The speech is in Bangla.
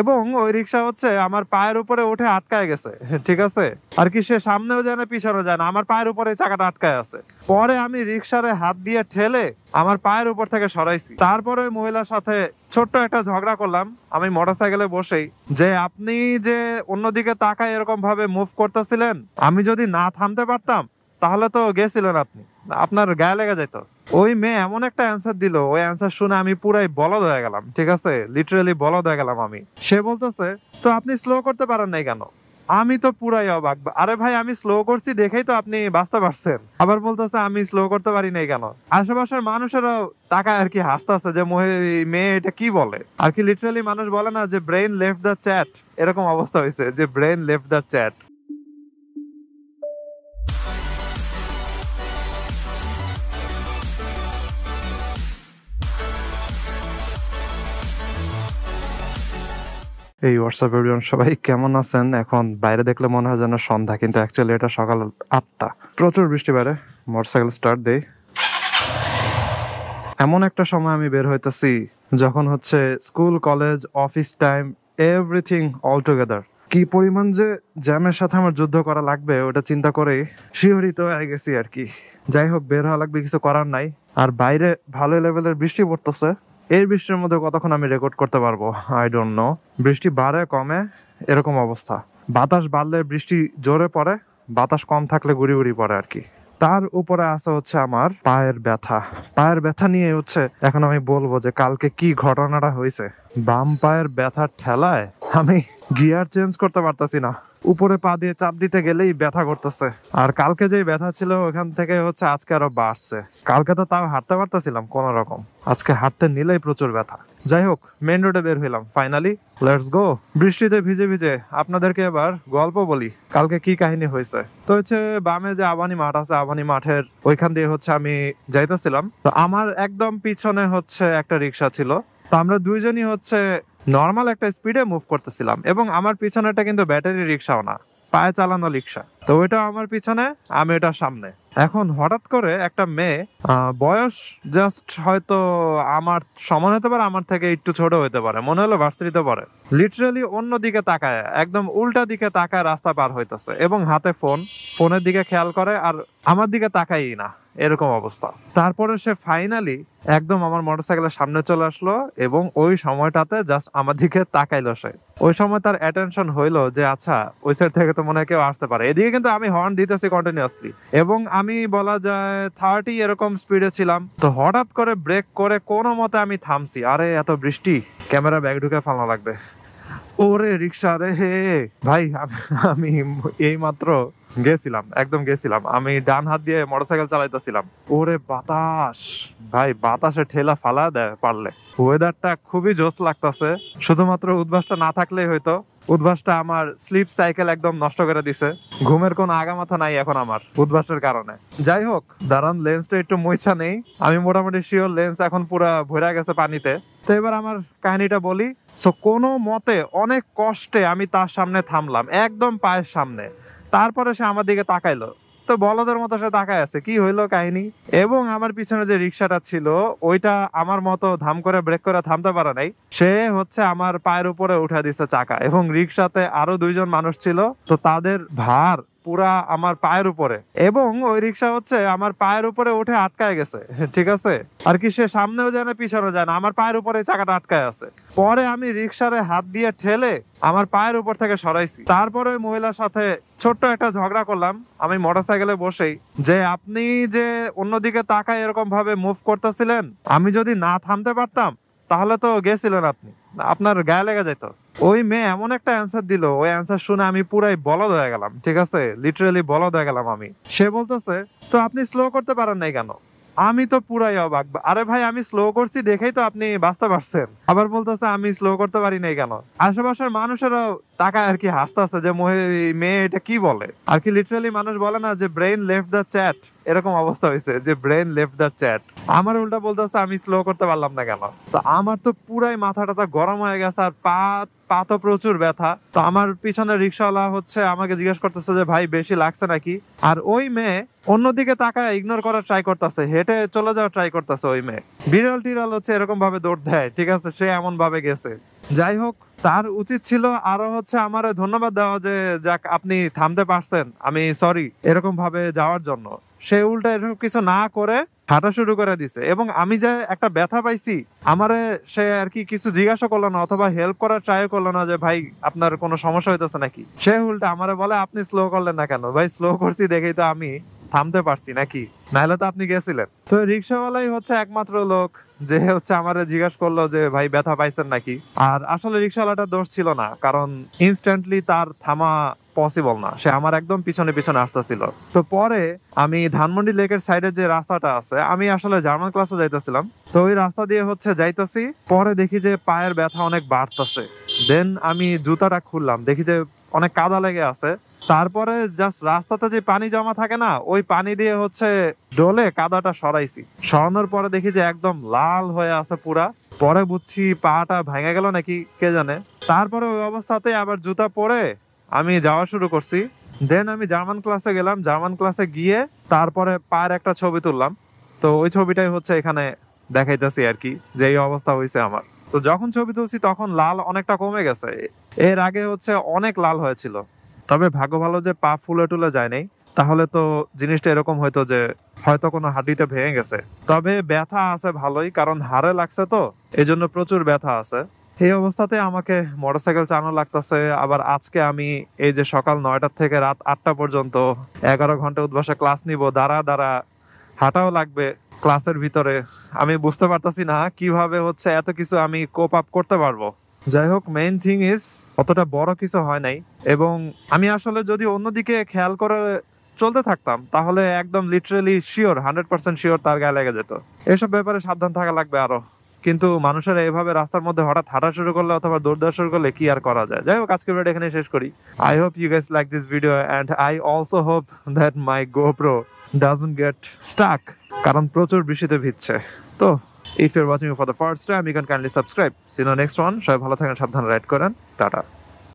এবং ওই রিক্সা হচ্ছে আমার পায়ের উপরে উঠে আটকায় গেছে ঠিক আছে আর কি সে সামনেও যায় না পিছনেও যায় না আমার পায়ের উপরে চাকাটা আটকায় আছে পরে আমি রিক্সারে হাত দিয়ে ঠেলে আমার পায়ের উপর থেকে সরাইছি তারপরে ওই মহিলার সাথে ছোট্ট একটা ঝগড়া করলাম আমি মোটর সাইকেলে বসেই যে আপনি যে অন্যদিকে তাকায় এরকম ভাবে মুভ করতেছিলেন আমি যদি না থামতে পারতাম তাহলে তো গেছিলেন আপনি আপনার গায়ে লেগে যেত ওই মেয়ে এমন একটা অ্যান্সার দিল ওই অ্যান্সার শুনে আমি পুরাই বলদ হয়ে গেলাম ঠিক আছে লিটারেলি বলদ হয়ে গেলাম আমি সে বলতেছে তো আপনি স্লো করতে পারেন নাই কেন আমি তো পুরাই অবাক আরে ভাই আমি স্লো করছি দেখেই তো আপনি বাঁচতে পারছেন আবার বলতেছে আমি স্লো করতে পারি নাই কেন আশেপাশের মানুষেরও টাকা আর কি হাসতেছে যে মেয়ে এটা কি বলে আর কি লিটারেলি মানুষ বলে না যে ব্রেইন লেফট দ্য চ্যাট এরকম অবস্থা হয়েছে যে ব্রেইন লেফট দ্য চ্যাট এই হোয়াটসঅ্যাপ এভরিওয়ান সবাই কেমন আছেন এখন বাইরে দেখলে মনে হয় যেন সন্ধ্যা কিন্তু অ্যাকচুয়ালি এটা সকাল আটটা প্রচুর বৃষ্টি বাইরে মোটরসাইকেল স্টার্ট দেই এমন একটা সময় আমি বের হইতেছি যখন হচ্ছে school college office time everything all together কি পরিমাণ যে জ্যামের সাথে আমার যুদ্ধ করা লাগবে ওটা চিন্তা করে শিহরিত হয়ে গেছি আর কি যাই হোক বের হওয়া লাগবে কিছু করার নাই আর বাইরে ভালো লেভেলের বৃষ্টি পড়তেছে এই বৃষ্টির মধ্যে কতক্ষণ আমি রেকর্ড করতে পারবো আই ডোন্ট নো বৃষ্টি বাড়ে কমে এরকম অবস্থা বাতাস বাড়লে বৃষ্টি জোরে পড়ে বাতাস কম থাকলে গুড়ি গুড়ি পড়ে আর কি তার উপরে আছে হচ্ছে আমার পায়ের ব্যথা পায়ের ব্যথা নিয়ে হচ্ছে এখন আমি বলবো যে কালকে কি ঘটনাটা হয়েছে বাম পায়ের ব্যথার ঠেলায় আমি গিয়ার চেঞ্জ করতে পারতাছি না উপরে পা দিয়ে চাপ দিতে গেলেই ব্যথা করতেছে আর কালকে যে ব্যথা ছিল ওখান থেকে হচ্ছে আজকে আরো বাড়ছে কালকে তো তাও হাঁটতে পারতেছিলাম কোন রকম আজকে হাঁটতে নিলেই প্রচুর ব্যথা যাই হোক মেন রোডে বের হইলাম ফাইনালি লেটস গো বৃষ্টিতে ভিজে ভিজে আপনাদেরকে এবার গল্প বলি কালকে কি কাহিনী হয়েছে তো হচ্ছে বামে যে আবানি মাঠ আছে আবানি মাঠের ওইখান দিয়ে হচ্ছে আমি যাইতেছিলাম তো আমার একদম পিছনে হচ্ছে একটা রিক্সা ছিল তো আমরা দুইজনই হচ্ছে নর্মাল একটা স্পিডে মুভ করতেছিলাম এবং আমার পিছনেটা কিন্তু ব্যাটারি রিক্সাও না পায়ে চালানো রিক্সা তো ওইটা আমার পিছনে আমি ওটার সামনে এখন হঠাৎ করে একটা মেয়ে বয়স জাস্ট হয়তো আমার সমান হতে পারে আমার থেকে একটু ছোট হতে পারে মনে হলো ভার্সিটিতে পারে লিটারালি অন্যদিকে তাকায় একদম উল্টা দিকে তাকায় রাস্তা পার হইতেছে এবং হাতে ফোন ফোনের দিকে খেয়াল করে আর আমার দিকে তাকাই না এরকম অবস্থা তারপরে সে ফাইনালি একদম আমার মোটরসাইকেলের সামনে চলে আসলো এবং ওই সময়টাতে জাস্ট আমার দিকে তাকাইলো সে ওই সময় তার অ্যাটেনশন হইলো যে আচ্ছা ওই সাইড থেকে তো মনে হয় কেউ আসতে পারে এদিকে কিন্তু আমি হর্ন দিতেছি কন্টিনিউসলি এবং আমি বলা যায় থার্টি এরকম স্পিডে ছিলাম তো হঠাৎ করে ব্রেক করে কোনো মতে আমি থামছি আরে এত বৃষ্টি ক্যামেরা ব্যাগ ঢুকে ফালানো লাগবে ওরে রিক্সা রে হে ভাই আমি এই মাত্র গেছিলাম একদম গেছিলাম আমি ডান হাত দিয়ে মোটর সাইকেল চালাইতেছিলাম ওরে বাতাস ভাই বাতাসে ঠেলা ফালা দেয় পারলে ওয়েদারটা খুবই জোস লাগতেছে শুধুমাত্র উদ্ভাসটা না থাকলেই হয়তো উদ্ভাসটা আমার স্লিপ সাইকেল একদম নষ্ট করে দিছে ঘুমের কোনো মাথা নাই এখন আমার উদ্ভাসের কারণে যাই হোক দাঁড়ান লেন্সটা একটু মইছা নেই আমি মোটামুটি শিওর লেন্স এখন পুরা ভরে গেছে পানিতে তো এবার আমার কাহিনীটা বলি সো কোনো মতে অনেক কষ্টে আমি তার সামনে থামলাম একদম পায়ের সামনে তারপরে সে আমার দিকে তাকাইলো তো বলদের মতো সে তাকায় আছে কি হইলো কাহিনী এবং আমার পিছনে যে রিক্সাটা ছিল ওইটা আমার মতো ধাম করে ব্রেক করে থামতে পারে নাই সে হচ্ছে আমার পায়ের উপরে উঠা দিচ্ছে চাকা এবং রিক্সাতে আরো দুইজন মানুষ ছিল তো তাদের ভার পুরা আমার পায়ের উপরে এবং ওই রিক্সা হচ্ছে আমার পায়ের উপরে উঠে আটকায় গেছে ঠিক আছে আর কি সে সামনেও যায় না পিছনেও যায় না আমার পায়ের উপরে চাকাটা আটকায় আছে পরে আমি রিক্সারে হাত দিয়ে ঠেলে আমার পায়ের উপর থেকে সরাইছি তারপরে ওই মহিলার সাথে ছোট্ট একটা ঝগড়া করলাম আমি মোটর সাইকেলে বসেই যে আপনি যে অন্যদিকে তাকায় এরকম ভাবে মুভ করতেছিলেন আমি যদি না থামতে পারতাম তাহলে তো গেছিলেন আপনি আপনার গায়ে লেগে যেত ওই মেয়ে এমন একটা অ্যান্সার দিল ওই অ্যান্সার শুনে আমি পুরাই বলদ হয়ে গেলাম ঠিক আছে লিটারেলি বলদ হয়ে গেলাম আমি সে বলতেছে তো আপনি স্লো করতে পারেন নাই কেন আমি তো পুরাই অবাক আরে ভাই আমি স্লো করছি দেখেই তো আপনি বাঁচতে পারছেন আবার বলতেছে আমি স্লো করতে পারি নাই কেন আশেপাশের মানুষেরাও টাকা আর কি হাসতেছে যে মেয়ে এটা কি বলে আর কি লিটারালি মানুষ বলে না যে ব্রেন লেফট দ্য চ্যাট এরকম অবস্থা হয়েছে যে ব্রেন লেফট দ্য চ্যাট আমার উল্টা বলতেছে আমি স্লো করতে পারলাম না কেন তো আমার তো পুরাই মাথা টাথা গরম হয়ে গেছে আর পা পা তো প্রচুর ব্যথা তো আমার পিছনে রিক্সাওয়ালা হচ্ছে আমাকে জিজ্ঞেস করতেছে যে ভাই বেশি লাগছে নাকি আর ওই মেয়ে অন্যদিকে তাকায় ইগনোর করার ট্রাই করতেছে হেঁটে চলে যাওয়ার ট্রাই করতেছে ওই মেয়ে বিড়াল টিরাল হচ্ছে এরকম ভাবে দৌড় দেয় ঠিক আছে সে এমন ভাবে গেছে যাই হোক তার উচিত ছিল আরো হচ্ছে আমার ধন্যবাদ দেওয়া যে যাক আপনি থামতে পারছেন আমি সরি এরকম ভাবে যাওয়ার জন্য সে উল্টা এরকম কিছু না করে হাঁটা শুরু করে দিছে এবং আমি যে একটা ব্যথা পাইছি আমারে সে আর কি কিছু জিজ্ঞাসা করলো না অথবা হেল্প করার ট্রাই করলো না যে ভাই আপনার কোনো সমস্যা হইতেছে নাকি সে উল্টা আমারে বলে আপনি স্লো করলেন না কেন ভাই স্লো করছি দেখেই তো আমি থামতে পারছি নাকি নাহলে তো আপনি গেছিলেন তো রিক্সাওয়ালাই হচ্ছে একমাত্র লোক যে হচ্ছে আমার জিজ্ঞাসা করলো যে ভাই ব্যথা পাইছেন নাকি আর আসলে রিক্সাওয়ালাটা দোষ ছিল না কারণ ইনস্ট্যান্টলি তার থামা পসিবল না সে আমার একদম পিছনে পিছনে আসতেছিল তো পরে আমি ধানমন্ডি লেকের সাইডে যে রাস্তাটা আছে আমি আসলে জার্মান ক্লাসে যাইতেছিলাম তো ওই রাস্তা দিয়ে হচ্ছে যাইতেছি পরে দেখি যে পায়ের ব্যথা অনেক বাড়তেছে দেন আমি জুতাটা খুললাম দেখি যে অনেক কাদা লেগে আছে তারপরে জাস্ট রাস্তাতে যে পানি জমা থাকে না ওই পানি দিয়ে হচ্ছে ডলে কাদাটা সরাইছি সরানোর পরে দেখি যে একদম লাল হয়ে আছে পুরা পরে বুঝছি পাটা ভেঙে গেল নাকি কে জানে তারপরে ওই অবস্থাতে আবার জুতা পরে আমি যাওয়া শুরু করছি দেন আমি জার্মান ক্লাসে গেলাম জার্মান ক্লাসে গিয়ে তারপরে পায়ের একটা ছবি তুললাম তো ওই ছবিটাই হচ্ছে এখানে দেখাইতেছি আর কি যে এই অবস্থা হয়েছে আমার তো যখন ছবি তুলছি তখন লাল অনেকটা কমে গেছে এর আগে হচ্ছে অনেক লাল হয়েছিল তবে ভাগ্য ভালো যে পা ফুলে টুলে যায় নাই তাহলে তো জিনিসটা এরকম হয়তো যে হয়তো কোনো হাড্ডিতে ভেঙে গেছে তবে ব্যথা আছে ভালোই কারণ হারে লাগছে তো এই জন্য প্রচুর ব্যথা আছে এই অবস্থাতে আমাকে মোটরসাইকেল চালানো লাগতেছে আবার আজকে আমি এই যে সকাল নয়টার থেকে রাত আটটা পর্যন্ত এগারো ঘন্টা উদ্ভাসে ক্লাস নিব দাঁড়া দাঁড়া হাঁটাও লাগবে ক্লাসের ভিতরে আমি বুঝতে পারতাছি না কিভাবে হচ্ছে এত কিছু আমি কোপ আপ করতে পারবো যাই হোক মেইন থিং ইজ অতটা বড় কিছু হয় নাই এবং আমি আসলে যদি অন্যদিকে খেয়াল করে চলতে থাকতাম তাহলে একদম literally sure hundred percent sure তার গায়ে লেগে যেত এসব ব্যাপারে সাবধান থাকা লাগবে আরো কিন্তু মানুষের এভাবে রাস্তার মধ্যে হঠাৎ হাঁটা শুরু করলে অথবা দৌড় শুরু করলে কি আর করা যায় যাই হোক আজকে ভিডিও এখানে শেষ করি I hope you guys like this video and I also hope that my GoPro doesn't get stuck কারণ প্রচুর বৃষ্টিতে ভিজছে তো if your watching for the first time you can kindly subscribe see you next one সবাই ভালো থাকেন সাবধান রাইড করেন টাটা